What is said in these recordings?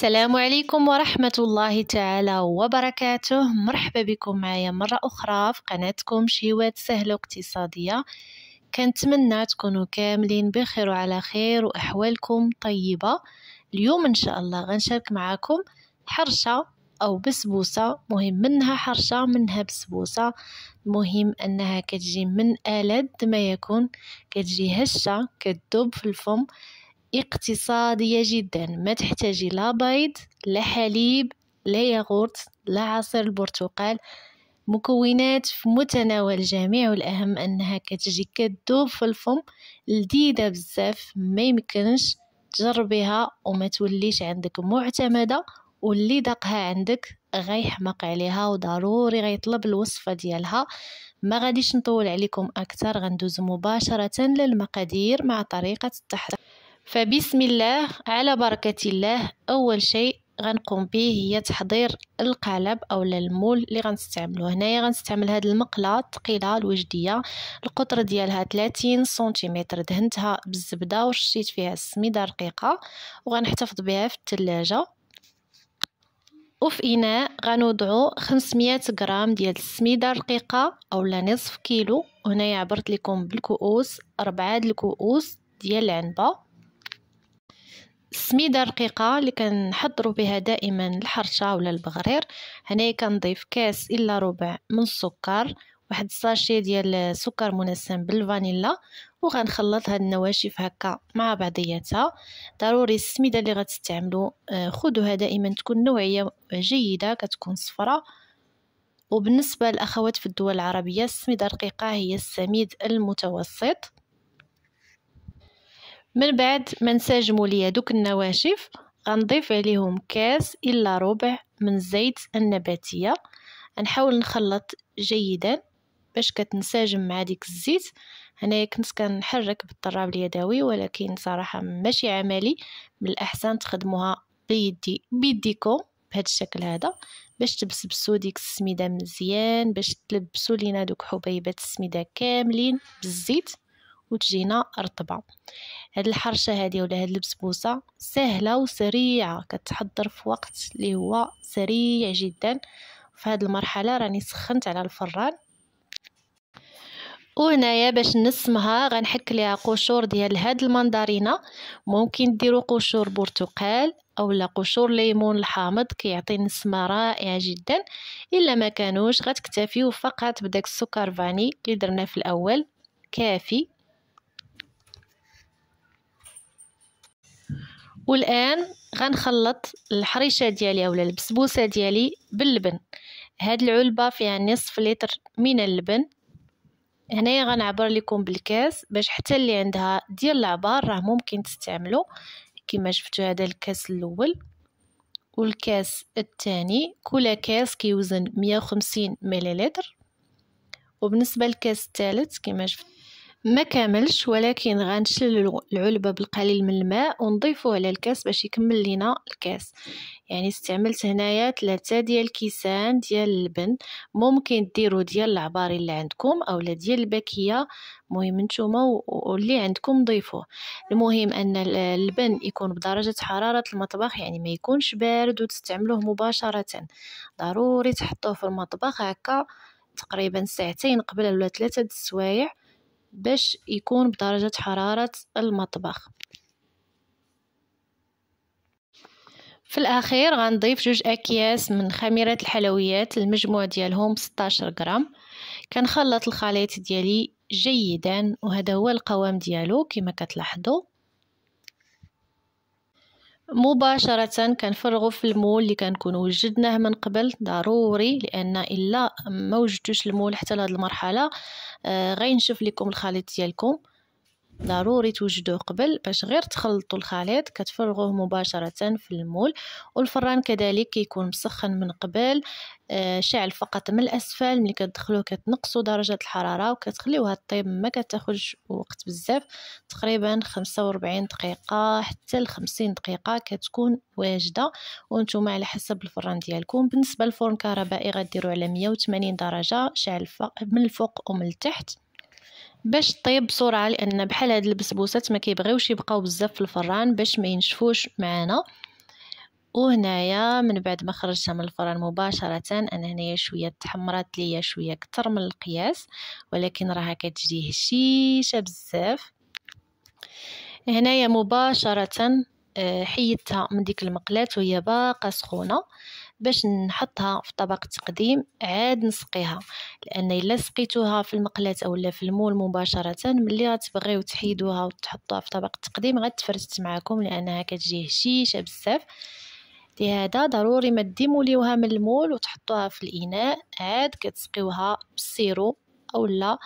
السلام عليكم ورحمة الله تعالى وبركاته مرحبا بكم معايا مرة أخرى في قناتكم شيوات سهلة واقتصادية كنتمنى تكونوا كاملين بخير وعلى خير وأحوالكم طيبة اليوم إن شاء الله غنشارك معاكم حرشة أو بسبوسة مهم منها حرشة منها بسبوسة المهم أنها كتجي من آلة ما يكون كتجي هشة كتدوب في الفم اقتصادية جدا ما تحتاجي لا بيض لا حليب لا ياغورت لا عصير البرتقال مكونات في متناول الجميع والأهم أنها كتجي كتذوب في الفم لذيذة بزاف ما يمكنش تجربيها وما توليش عندك معتمدة واللي داقها عندك غيحمق عليها وضروري غيطلب الوصفة ديالها ما غاديش نطول عليكم أكثر غندوز مباشرة للمقادير مع طريقة التحضير فبسم الله على بركة الله أول شيء غنقوم به هي تحضير القالب اولا المول اللي غنستعملو هنايا غنستعمل هاد المقله تقيلة الوجديه القطر ديالها 30 سنتيمتر دهنتها بالزبده ورشيت فيها السميده رقيقه وغنحتفظ بها في التلاجة وفي اناء غنوضعو 500 غرام ديال السميده الرقيقه اولا نصف كيلو وهنايا عبرت لكم بالكؤوس اربعه الكؤوس ديال العنبه السميده الرقيقه اللي كنحضروا بها دائما الحرشه ولا البغرير هنايا كنضيف كاس الا ربع من السكر واحد الساشي ديال السكر منسم بالفانيلا وغنخلط هاد النواشف هكا مع بعضياتها ضروري السميده اللي غتستعملوا آه، خدوها دائما تكون نوعيه جيده كتكون صفراء وبالنسبه للاخوات في الدول العربيه السميده الرقيقه هي السميد المتوسط من بعد ما نساجموا ليا دوك النواشف غنضيف عليهم كاس الا ربع من الزيت النباتيه نحاول نخلط جيدا باش كتنسجم مع ديك الزيت هنايا كنت كنحرك بالطراب اليدوي ولكن صراحه ماشي عملي من الاحسن تخدموها بيدي بيديكم بهذا الشكل هذا باش تبسبسوا ديك السميده مزيان باش تلبسوا لينا دوك حبيبات السميده كاملين بالزيت وتجينا رطبه هاد الحرشه هادي ولا هاد البسبوسه سهله وسريعه كتحضر في وقت اللي هو سريع جدا في هاد المرحله راني سخنت على الفران وهنايا باش نسمها غنحك ليها قشور ديال هاد المندرينه ممكن ديروا قشور برتقال اولا قشور ليمون الحامض كيعطي نسمه رائعه جدا الا ما كانوش غتكتفيو فقط بداك السكر فاني اللي درناه في الاول كافي والان غنخلط الحريشه ديالي اولا البسبوسه ديالي باللبن هاد العلبه فيها نصف لتر من اللبن هنايا غنعبر لكم بالكاس باش حتى اللي عندها ديال العبار راه ممكن تستعملو كما شفتوا هذا الكاس الاول والكاس الثاني كل كاس كيوزن 150 مليلتر وبالنسبه للكاس الثالث كما شفت ما كاملش ولكن غنشل العلبة بالقليل من الماء ونضيفه على الكاس باش يكمل لينا الكاس يعني استعملت هنايا ثلاثة ديال الكيسان ديال اللبن ممكن ديرو ديال العباري اللي عندكم اولا ديال الباكية مهم نتوما واللي عندكم ضيفوه المهم ان اللبن يكون بدرجة حرارة المطبخ يعني ما يكونش بارد وتستعملوه مباشرة ضروري تحطوه في المطبخ هكا تقريبا ساعتين قبل ولا ثلاثة السوايع باش يكون بدرجة حرارة المطبخ في الاخير غنضيف جوج اكياس من خميره الحلويات المجموع ديالهم 16 غرام كنخلط الخليط ديالي جيدا وهذا هو القوام ديالو كما كتلاحظوا مباشرة كنفرغو في المول اللي كنكون وجدناه من قبل ضروري لان الا ما وجدتوش المول حتى لهاد المرحله آه غينشف لكم الخليط ديالكم ضروري توجدوه قبل باش غير تخلطوا الخليط كتفرغوه مباشرة في المول والفران كذلك كيكون مسخن من قبل آه شاعل فقط من الاسفل ملي كتدخلوه كتنقصوا درجة الحرارة وكتخليوها طيب ما كتاخذش وقت بزاف تقريبا 45 دقيقة حتى ل 50 دقيقة كتكون واجدة وانتم على حسب الفران ديالكم بالنسبة للفرن كهربائي غديروا على 180 درجة شاعل من الفوق ومن التحت باش طيب بسرعه لان بحال هاد البسبوسات ما كيبغيوش يبقاو بزاف في الفران باش ما ينشفوش معانا وهنايا من بعد ما خرجتها من الفران مباشره انا هنايا شويه تحمرات ليا شويه اكثر من القياس ولكن راها كتجي هشيشه بزاف هنايا مباشره آه، حيدتها من ديك المقلات وهي باقا سخونة باش نحطها في طبق تقديم عاد نسقيها لان الا سقيتوها في المقلات اولا في المول مباشرة ملي غتبغيو تحيدوها وتحطوها في طبق التقديم غتفرتت معكم لانها كتجي هشيشة بزاف لهذا ضروري ما ديموليوها من المول وتحطوها في الاناء عاد كتسقيوها بالسيرو اولا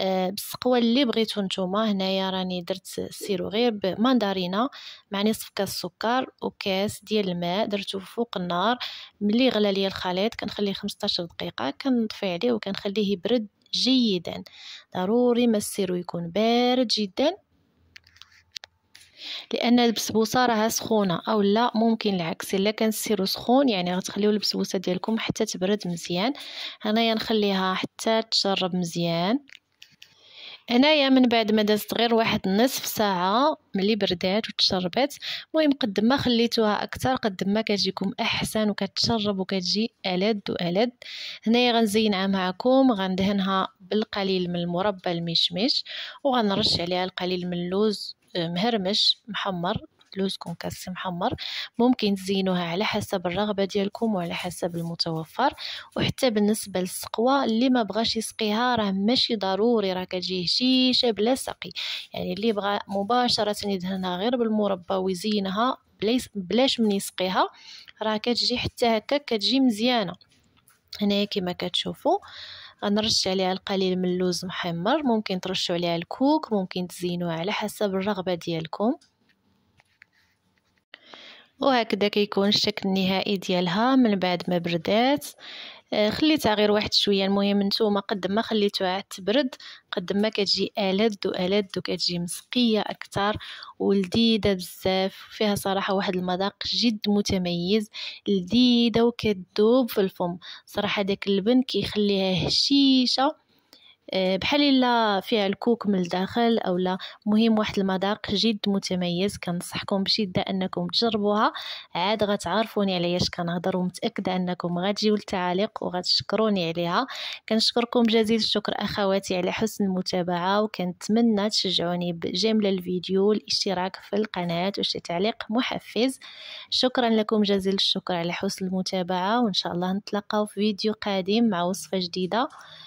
آه، بالسقوه اللي بغيتو نتوما هنايا راني درت السيرو غير بماندارينا مع نصف كاس سكر وكاس ديال الماء درتو فوق النار ملي غلا ليا الخليط كنخليه 15 دقيقه كنطفي عليه وكنخليه يبرد جيدا ضروري ما السيرو يكون بارد جدا لان البسبوسه راها سخونه او لا ممكن العكس الا كان السيرو سخون يعني غتخليو البسبوسه ديالكم حتى تبرد مزيان هنايا نخليها حتى تشرب مزيان هنايا من بعد ما دازت غير واحد نصف ساعه ملي بردات وتشربت المهم قد ما خليتوها اكثر قد ما كتجيكم احسن وكتشرب وكتجي الد والد هنايا غنزينها معكم غندهنها بالقليل من المربى المشمش وغنرش عليها القليل من اللوز آه، مهرمش محمر فلوسكم كاس محمر ممكن تزينوها على حسب الرغبه ديالكم وعلى حسب المتوفر وحتى بالنسبه للسقوه اللي ما بغاش يسقيها راه ماشي ضروري راه كتجيه شيشه بلا سقي يعني اللي بغى مباشره يدهنها غير بالمربى ويزينها بلاش من يسقيها راه كتجي حتى هكا كتجي مزيانه هنايا كما كتشوفوا غنرش عليها القليل من اللوز محمر ممكن ترشوا عليها الكوك ممكن تزينوها على حسب الرغبه ديالكم وهكذا كيكون الشكل النهائي ديالها من بعد ما بردات آه، خليتها غير واحد شويه المهم نتوما قد ما خليتوها تبرد قد ما كتجي الد والد وكتجي مسقيه اكثر ولذيذه بزاف فيها صراحه واحد المذاق جد متميز لذيذه وكتذوب في الفم صراحه داك اللبن كيخليها هشيشه آه، بحال الا فيها الكوك من الداخل اولا مهم واحد المذاق جد متميز كنصحكم بشده انكم تجربوها عاد غتعرفوني علاش كنهضر ومتاكده انكم غتجيو للتعاليق وغتشكروني عليها كنشكركم جزيل الشكر اخواتي على حسن المتابعه وكنتمنى تشجعوني بجمله الفيديو الاشتراك في القناه وشي تعليق محفز شكرا لكم جزيل الشكر على حسن المتابعه وان شاء الله نتلاقاو في فيديو قادم مع وصفه جديده